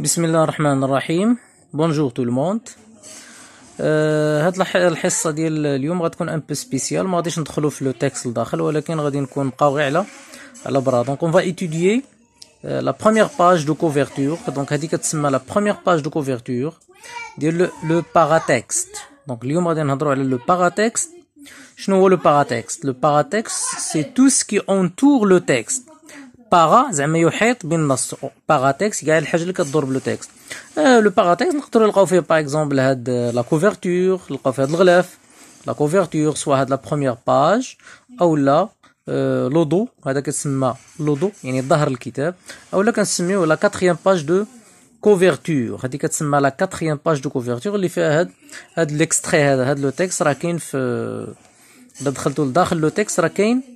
بسم الله الرحمن الرحيم بونجور تو الموند هاد الحصه ديال اليوم غتكون ان بو سبيسيال ما غاديش ندخلو في لو تيكست لداخل ولكن غادي نكون بقاو غير على على برا دونك اون فا ايتيدي لا بروميير باج دو كوفيرتور دونك هادي كتسمى لا بروميير باج دو كوفيرتور ديال لو باراتكست دونك اليوم غادي نهضروا على لو باراتكست شنو هو لو باراتكست لو باراتكست سي تو سكي اونتور لو تيكست باغا زعما يحيط بالنص باغا تيكست كاع الحاجه اللي كتدور بلو تيكست آه لو باغا تيكست نقدروا نلقاو فيه باغ اكزومبل هاد لا آه، كوفيرتور نلقاو فيه هاد الغلاف لا كوفيرتور سوا هاد لا بروميير باج اولا آه لودو هذا كتسمى لودو يعني ظهر الكتاب اولا كنسميو لا كاتريام باج دو كوفيرتور هذه كتسمى لا كاتريام باج دو كوفيرتور اللي فيها هاد هاد ليكستري هذا هاد لو تيكست راه كاين في الا آه، دخلتو لداخل لو تيكست راه كاين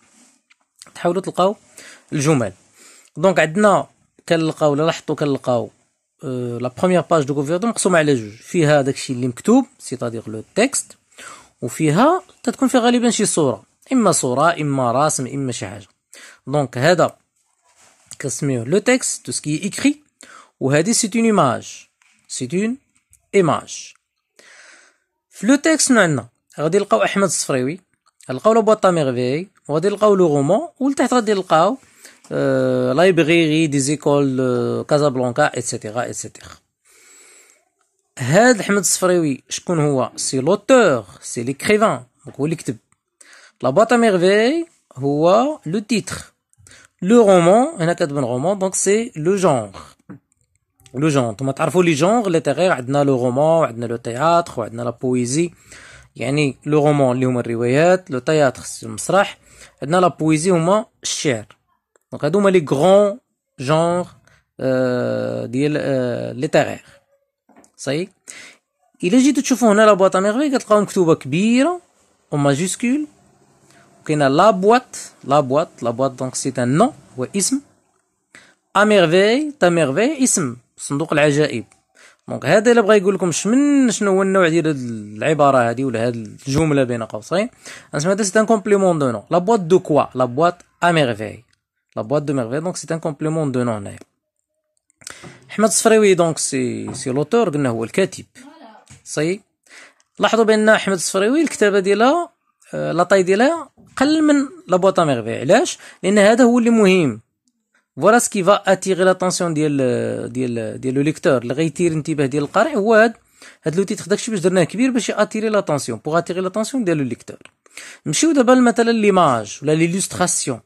تحاولوا تلقاو الجمل دونك عندنا كنلقاو الا لاحظتوا كنلقاو لا بروميير باج دو غوفيرنمون مقسومه على جوج فيها داكشي اللي مكتوب سيتادير لو تيكست وفيها تتكون في غالبا شي صوره اما صوره اما رسم اما شي حاجه دونك هذا كنسميوه لو تيكست تو سكي ايكري وهذه سي اون ايماج سي اون ايماج في لو تيكست شنو عندنا غادي نلقاو احمد الصفريوي نلقاو لو بوطا ميرفي وغادي نلقاو لو غومون ولتحت غادي نلقاو لايبريري دي زيكول كازابلانكا اتسيتيرا اتسيتيرا هاد احمد الصفريوي شكون هو سي لوتور سي ليكريفان دونك هو اللي كتب لا بوطا ميرفي هو لو تيتر لو رومون هنا كتبان رومون دونك سي لو جونغ لو جونغ انتما تعرفوا لي جونغ لي ليتيرير عندنا لو رومون وعندنا لو تياتر وعندنا لا بويزي يعني لو رومون اللي هما الروايات لو تياتر المسرح la poésie au moins chère donc c'est est des grands genres euh, euh, littéraire, ça y est. Ici vous la boîte à merveille c'est des grands en la boîte, la boîte, la boîte, c'est un nom merveille, ta merveille, donc دونك هذا اللي بغا يقول لكم شمن شنو هو النوع ديال العباره هذه ولا هذه الجمله بين قوسين نسمى هذا سي ان كومبليمون دو نون لا بواط دو كوا لا بواط ا ميرفي لا بواط دو ميرفي دونك سي ان كومبليمون دو نون هنايا احمد الصفراوي دونك سي سي لوتور قلنا هو الكاتب صي لاحظوا بان احمد الصفراوي الكتابه ديالها آه، لا طاي ديالها قل من لا بواط ا ميرفي علاش لان هذا هو اللي مهم فوالا سكي فا اتيغي لاتونسيون ديال ديال ديال لو ليكتور اللي غيثير انتباه ديال القارئ هو هاد هاد لوتي داكشي باش درناه كبير باش اتيغي لاتونسيون بوغ اتيغي لاتونسيون ديال لو ليكتور نمشيو دابا مثلا ليماج ولا ليلوستراسيون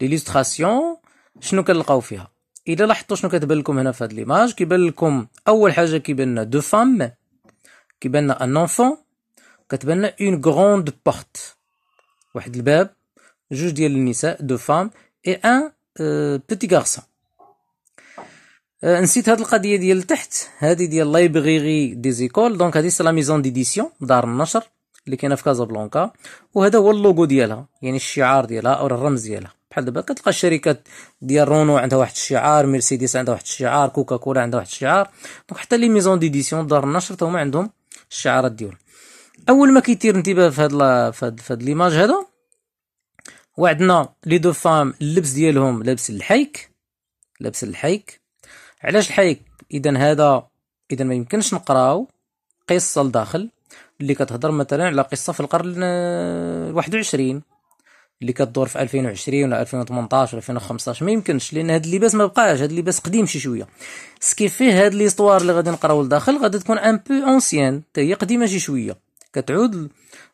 ليلوستراسيون شنو كنلقاو فيها الا لاحظتوا شنو كتبان لكم هنا في هاد ليماج كيبان لكم اول حاجه كيبان لنا دو فام كيبان لنا ان انفون كتبان لنا اون غروند بورت واحد الباب جوج ديال النساء دو فام اي ان بيتي آه، غارسون آه، نسيت هاد القضيه ديال التحت هادي ديال لايبريري دي زيكول دونك هادي سي لا ميزون ديديسيون دار النشر اللي كاينه في كازابلانكا وهذا هو اللوغو ديالها يعني الشعار ديالها او الرمز ديالها بحال دابا كتلقى الشركات ديال رونو عندها واحد الشعار مرسيدس عندها واحد الشعار كوكا كولا عندها واحد الشعار دونك حتى لي ميزون ديديسيون دار النشر هما عندهم الشعارات ديالهم اول ما كيثير انتباه في هاد في هاد ليماج هذا وعندنا لي دو فام اللبس ديالهم لابس الحيك لابس الحيك علاش الحيك اذا هذا اذا ما يمكنش نقراو قصه لداخل اللي كتهضر مثلا على قصه في القرن 21 آه، اللي كتدور في 2020 ولا 2018 ولا 2015 ما يمكنش لان هذا اللباس ما بقاش هذا اللباس قديم شي شويه سكي فيه هاد ليستوار اللي غادي نقراو لداخل غادي تكون ان بو اونسيان حتى هي قديمه شي شويه كتعود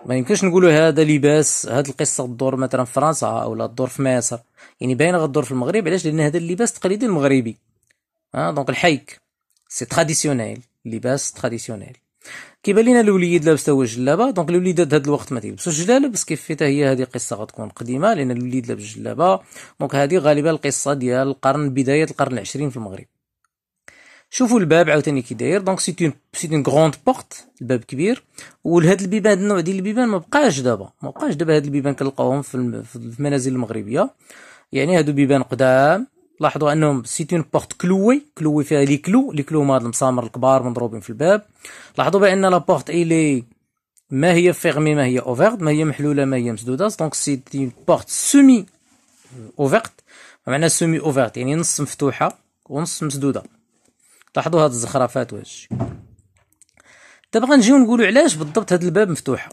ما يمكنش نقولوا هذا لباس هذه القصه تدور مثلا في فرنسا او تدور في مصر يعني باينه غدور في المغرب علاش لان هذا اللباس التقليدي المغربي ها دونك الحيك سي تراديسيونيل لباس تراديسيونيل كيبان لينا الوليد لابس هو جلابه دونك الوليدات هذا الوقت ما تيلبسوش الجلابه بس كيف حتى هي هذه قصه غتكون قديمه لان الوليد لابس جلابه دونك هذه غالبا القصه ديال القرن بدايه القرن العشرين في المغرب شوفوا الباب عاوتاني كي داير دونك سيت اون سي اون غروند بورت الباب كبير ولهاد البيبان هاد النوع ديال البيبان ما بقاش دابا ما بقاش دابا هاد البيبان كنلقاوهم في المنازل المغربيه يعني هادو بيبان قدام لاحظوا انهم سيت اون بورت كلوي كلوي فيها لي كلو لي كلو هاد المسامر الكبار مضروبين في الباب لاحظوا بان لا بورت ايلي ما هي فيغمي ما هي اوفرت ما هي محلوله ما هي مسدوده دونك سيت اون بورت سومي اوفرت معناها سومي اوفرت يعني نص مفتوحه ونص مسدوده لاحظوا هاد الزخرفات واش دابا غنجيو نقولوا علاش بالضبط هاد الباب مفتوحه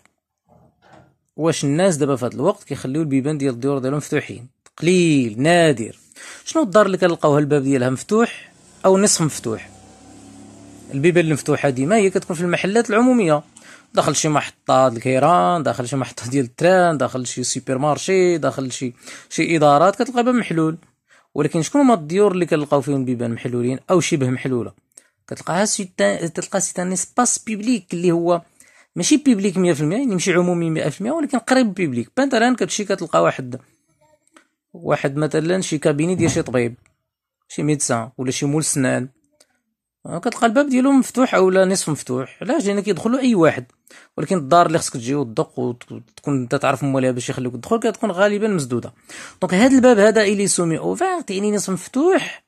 واش الناس دابا في هاد الوقت كيخليو البيبان ديال الديور ديالهم مفتوحين قليل نادر شنو الدار اللي كنلقاوها الباب ديالها مفتوح او نصف مفتوح البيبان المفتوحه ديما هي كتكون في المحلات العموميه داخل شي محطه ديال الكيران داخل شي محطه ديال التران داخل شي سوبر مارشي داخل شي شي ادارات كتلقى باب محلول ولكن شكون هما الديور اللي كنلقاو فيهم بيبان محلولين او شبه محلوله كتلقاها سيتا تلقى سيتان اسباس بيبليك اللي هو ماشي بيبليك 100% يعني ماشي عمومي 100% ولكن قريب بيبليك مثلا كتمشي كتلقى واحد واحد مثلا شي كابيني ديال شي طبيب شي ميدسان ولا شي مول سنان آه، كتلقى الباب ديالو مفتوح اولا نصف مفتوح علاش لان كيدخلو اي واحد ولكن الدار اللي خصك تجي وتدق وتكون انت تعرف مواليها باش يخليك تدخل كتكون غالبا مسدوده دونك هذا الباب هذا الي سمي اوفير تعني نصف مفتوح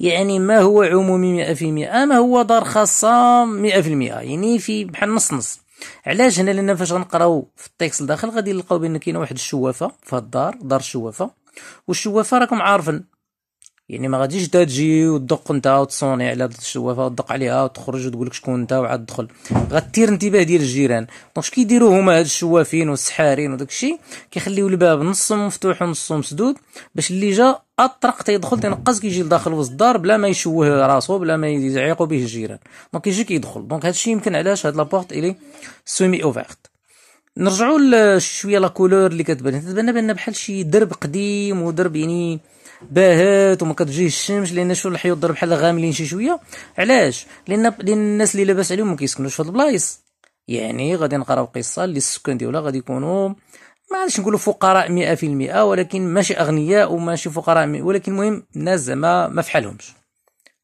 يعني ما هو عمومي 100% ما هو دار خاصه 100% يعني في بحال نص نص علاش هنا لان فاش غنقراو في التكست الداخل غادي نلقاو بان كاينه واحد الشوافه في هاد الدار دار الشوافه والشوافه راكم عارفين يعني ما غاديش انت تجي وتدق انت وتصوني على الشوافه وتدق عليها وتخرج وتقول لك شكون انت وعاد تدخل غتثير انتباه ديال الجيران دونك كيديروا هما هاد الشوافين والسحارين وداك الشيء كيخليو الباب نص مفتوح ونص مسدود باش اللي جا اطرق تيدخل تينقص كيجي لداخل وسط الدار بلا ما يشوه راسو بلا ما يزعيقوا به الجيران دونك كيجي كيدخل دونك هادشي يمكن علاش هاد لابورت الي سومي اوفيرت نرجعوا شويه لا كولور اللي كتبان تتبان بان بحال شي درب قديم ودرب يعني باهات وما كتجيش الشمس لان شو الحيوط ضرب بحال غاملين شي شويه علاش لان لان الناس اللي لاباس عليهم ما كيسكنوش في هاد البلايص يعني غادي نقراو قصه اللي السكان ديالها غادي يكونوا ما عادش نقولوا فقراء 100% ولكن ماشي اغنياء وماشي فقراء ولكن المهم الناس زعما ما فحالهمش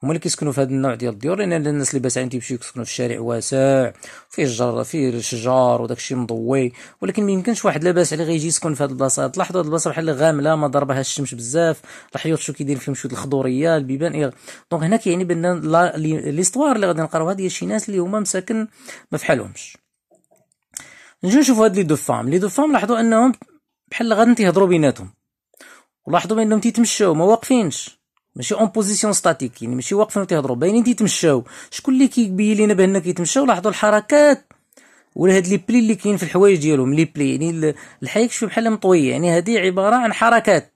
هما اللي كيسكنوا في هذا النوع ديال الديور لان الناس اللي باسعين تيمشيو يسكنوا في الشارع واسع فيه شجر فيه شجار وداك الشيء مضوي ولكن ما يمكنش واحد لاباس عليه غيجي يسكن في هذه البلاصه تلاحظوا هذه البلاصه بحال غامله ما ضربها الشمس بزاف الحيوط شو كيدير فيهم شويه الخضوريه البيبان إيه. دونك هنا كيعني بان ليستوار اللي غادي نقراوها هذه شي ناس اللي هما مساكن ما فحالهمش نجيو نشوفوا هاد لي دو فام لي دو فام لاحظوا انهم بحال غادي تيهضروا بيناتهم ولاحظوا بانهم تيتمشاو ما واقفينش ماشي اون بوزيسيون ستاتيك يعني ماشي واقفين وتهضروا باينين تيتمشاو شكون اللي كيبين لينا بان كيتمشاو لاحظوا الحركات ولا هاد لي بلي اللي كاين في الحوايج ديالهم لي بلي يعني الحيك شو بحال مطويه يعني هادي عباره عن حركات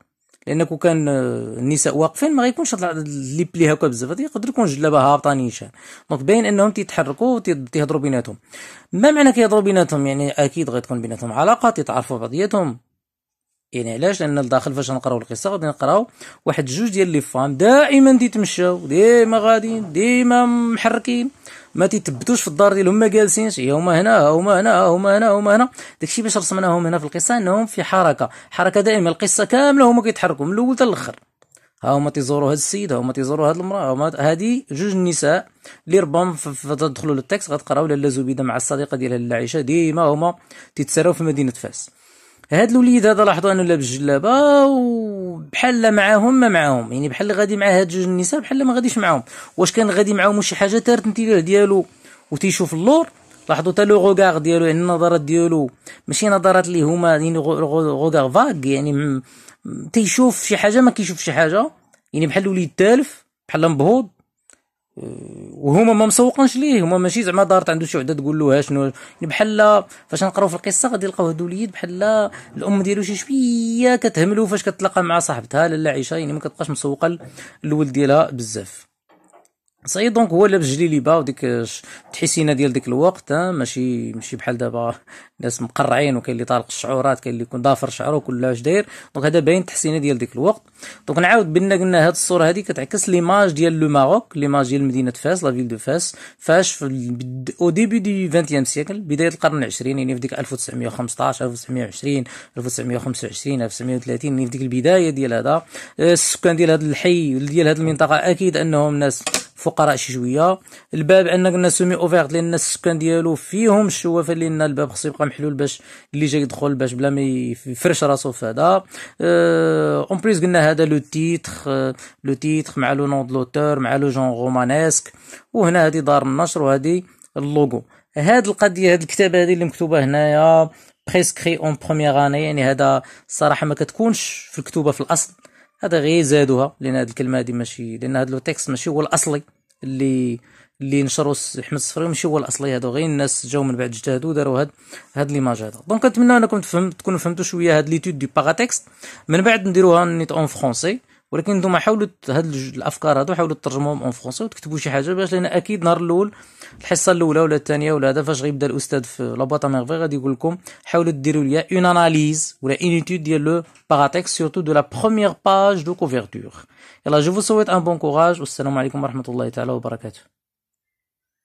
لان كون كان آه، النساء واقفين ما غيكونش هاد لي بلي هكا بزاف هادي يقدر يكون جلابه هابطه نيشان دونك باين انهم تيتحركوا تيهضروا بيناتهم ما معنى كيهضروا بيناتهم يعني اكيد غتكون بيناتهم علاقه تيتعرفوا بعضياتهم يعني علاش لان الداخل فاش نقراو القصه غادي نقراو واحد جوج ديال لي فام دائما تيتمشاو ديما غاديين ديما محركين ما تيتبتوش في الدار ديالهم ما جالسينش هما هنا هما هنا هما هنا هما هنا داكشي باش رسمناهم هنا في القصه انهم في حركه حركه دائما القصه كامله هما كيتحركوا من الاول حتى الاخر ها هما تيزوروا هاد السيد ها هما تيزوروا هاد المراه هما هادي جوج النساء اللي ربما فتدخلوا للتكست غتقراو لاله زبيده مع الصديقه ديالها لاله عائشه ديما هما تيتسراو في مدينه فاس هاد الوليد هذا لاحظوا انه لابس جلابه وبحال لا معاهم ما معاهم يعني بحال غادي مع هاد جوج النساء بحال ما غاديش معاهم واش كان غادي معاهم شي حاجه تارت انتباه ديالو وتيشوف اللور لاحظوا حتى لو غوغار ديالو يعني النظرات ديالو ماشي نظرات اللي هما يعني غوغار فاغ يعني تيشوف شي حاجه ما كيشوف شي حاجه يعني بحال الوليد تالف بحال مبهوض وهما ما مسوقنش ليه هما ماشي زعما دارت عنده شي وحده تقول له شنو يعني بحال فاش نقراو في القصه غادي نلقاو هادو الوليد بحال الام ديالو شي شويه كتهملو فاش كتلاقى مع صاحبتها لاله عيشه يعني ما كتبقاش مسوقه للولد ديالها بزاف صاي دونك هو لابس جليلي با وديك تحسينا ديال ديك الوقت آه، ماشي ماشي بحال دابا ناس مقرعين وكاين اللي طالق الشعورات كاين اللي يكون ضافر شعره وكل واش داير دونك هذا باين تحسينا ديال ديك الوقت دونك نعاود بان قلنا هاد الصوره هذه كتعكس ليماج ديال لو ماروك ليماج ديال مدينه فاس لا فيل دو فاس فاش في او ديبي دي 20 سيكل بدايه القرن العشرين يعني في ديك 1915 1920 1925 1930 يعني في ديك البدايه ديال هذا آه، السكان ديال هذا الحي ديال هذه المنطقه اكيد انهم ناس فقراء شي شويه الباب عندنا قلنا سومي اوفيرت لان السكان ديالو فيهم الشوافه لان الباب خصو يبقى محلول باش اللي جاي يدخل باش بلا ما يفرش راسو في هذا اون أه، بليس قلنا هذا لو تيتر أه، لو تيتر مع لو نون لوتور مع لو جون رومانيسك وهنا هذه دار النشر وهذه اللوغو هاد القضيه هاد الكتابه هذه اللي مكتوبه هنايا بريسكري اون بروميير اني يعني هذا الصراحه ما كتكونش في الكتوبه في الاصل هذا غير زادوها لان هذه الكلمه هذه ماشي لان هذا لو تيكست ماشي هو الاصلي اللي اللي نشروا احمد الصفري ماشي هو الاصلي هذا غير الناس جاو من بعد اجتهدوا داروا هاد هاد ليماج هذا دونك نتمنى انكم تفهم تكونوا فهمتوا شويه هاد ليتود دو باراتيكست من بعد نديروها نيت اون فرونسي ولكن نتوما حاولوا هاد الافكار هادو حاولوا ترجموهم اون فرونسي وتكتبوا شي حاجه باش لان اكيد نهار الاول الحصه الاولى ولا الثانيه ولا هذا فاش غيبدا الاستاذ في لاباطا ميرفي غادي يقول لكم حاولوا ديروا ليا اون اناليز ولا اون ايتود ديال لو باراتكس سورتو دو لا بروميير باج دو كوفيرتور يلا جو فو سويت ان بون كوراج والسلام عليكم ورحمه الله تعالى وبركاته